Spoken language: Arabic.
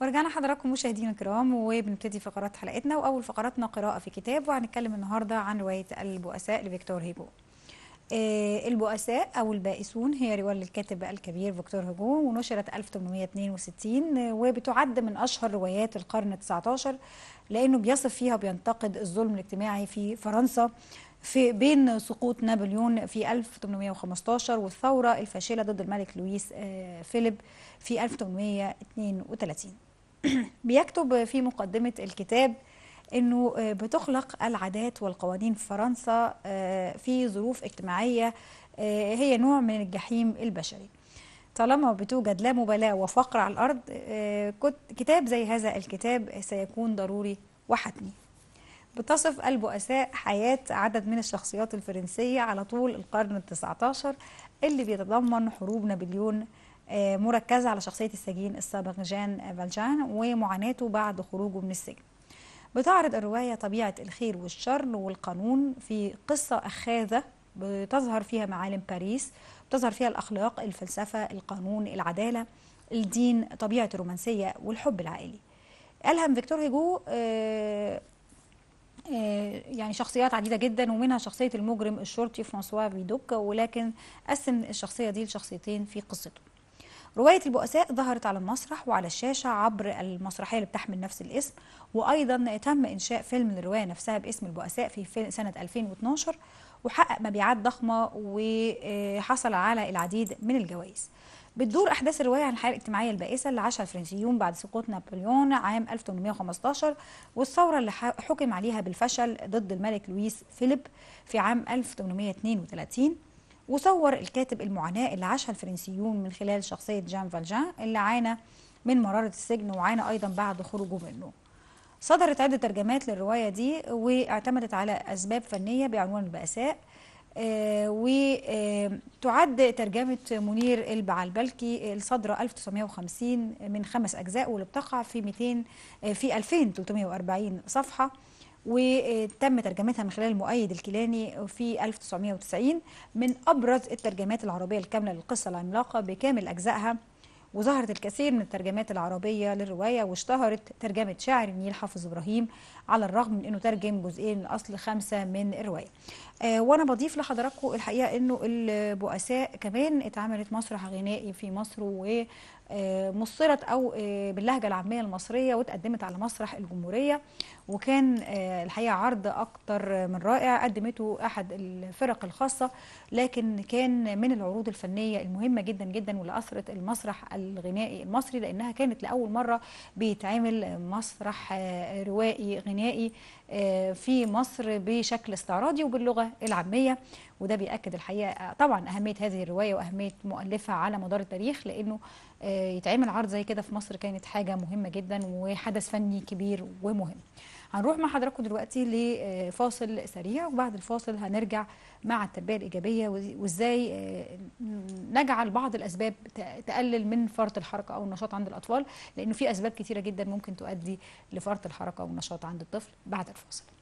ورجعنا حضراتكم مشاهدينا الكرام وبنبتدي فقرات حلقتنا واول فقراتنا قراءه في كتاب وهنتكلم النهارده عن روايه البؤساء لفيكتور هيجو آه، البؤساء او البائسون هي روايه للكاتب الكبير فيكتور هيجو ونشرت 1862 آه، وبتعد من اشهر روايات القرن ال19 لانه بيصف فيها بينتقد الظلم الاجتماعي في فرنسا في بين سقوط نابليون في 1815 والثوره الفاشله ضد الملك لويس آه، فيليب في 1832 بيكتب في مقدمة الكتاب أنه آه، بتخلق العادات والقوانين في فرنسا آه، في ظروف اجتماعية آه، هي نوع من الجحيم البشري طالما بتوجد لا مبالاة وفقر على الأرض كتاب زي هذا الكتاب سيكون ضروري وحتمي بتصف البؤساء حياة عدد من الشخصيات الفرنسية على طول القرن التسعتاشر اللي بيتضمن حروب نابليون آه، مركزة على شخصية السجين السابق جان فالجان ومعاناته بعد خروجه من السجن بتعرض الرواية طبيعة الخير والشر والقانون في قصة أخاذة بتظهر فيها معالم باريس بتظهر فيها الأخلاق الفلسفة القانون العدالة الدين طبيعة الرومانسية والحب العائلي ألهم فيكتور هيجو آه، آه، يعني شخصيات عديدة جدا ومنها شخصية المجرم الشرطي فرانسوا فيدوك ولكن قسم الشخصية دي لشخصيتين في قصته رواية البؤساء ظهرت على المسرح وعلى الشاشة عبر المسرحية اللي بتحمل نفس الاسم وأيضا تم إنشاء فيلم للرواية نفسها باسم البؤساء في سنة 2012 وحقق مبيعات ضخمة وحصل على العديد من الجوائز بتدور أحداث الرواية عن الحياة الاجتماعية البائسة اللي عاشها الفرنسيون بعد سقوط نابليون عام 1815 والثورة اللي حكم عليها بالفشل ضد الملك لويس فيليب في عام 1832 وصور الكاتب المعاناة اللي عاشها الفرنسيون من خلال شخصية جان فالجان اللي عانى من مرارة السجن وعانى أيضا بعد خروجه منه صدرت عدة ترجمات للرواية دي واعتمدت على أسباب فنية بعنوان البأساء آه، وتعد آه، ترجمة منير البعلبلكي الصدرة 1950 من خمس أجزاء واللي بتقع في 200 آه، في 2340 صفحة وتم ترجمتها من خلال المؤيد الكيلاني في 1990 من أبرز الترجمات العربية الكاملة للقصة العملاقة بكامل أجزائها وظهرت الكثير من الترجمات العربية للرواية واشتهرت ترجمة شاعر النيل حافظ إبراهيم على الرغم من أنه ترجم جزئين الأصل خمسة من الرواية آه وأنا بضيف لحضراتكم الحقيقة أنه البؤساء كمان اتعملت مسرح غنائي في مصر و آه، مصرت او آه، باللهجه العاميه المصريه واتقدمت على مسرح الجمهوريه وكان آه، الحقيقه عرض اكتر من رائع قدمته احد الفرق الخاصه لكن كان من العروض الفنيه المهمه جدا جدا واللي اثرت المسرح الغنائي المصري لأنها كانت لأول مرة بيتعمل مسرح آه، روائي غنائي آه، في مصر بشكل استعراضي وباللغة العامية وده بيأكد الحقيقة آه، طبعا أهمية هذه الرواية وأهمية مؤلفها على مدار التاريخ لأنه يتعمل عرض زي كده في مصر كانت حاجة مهمة جدا وحدث فني كبير ومهم هنروح مع حضراتكم دلوقتي لفاصل آه، سريع وبعد الفاصل هنرجع مع التربيه الايجابيه وازاي آه، نجعل بعض الاسباب تقلل من فرط الحركه او النشاط عند الاطفال لانه في اسباب كتيره جدا ممكن تؤدي لفرط الحركه والنشاط عند الطفل بعد الفاصل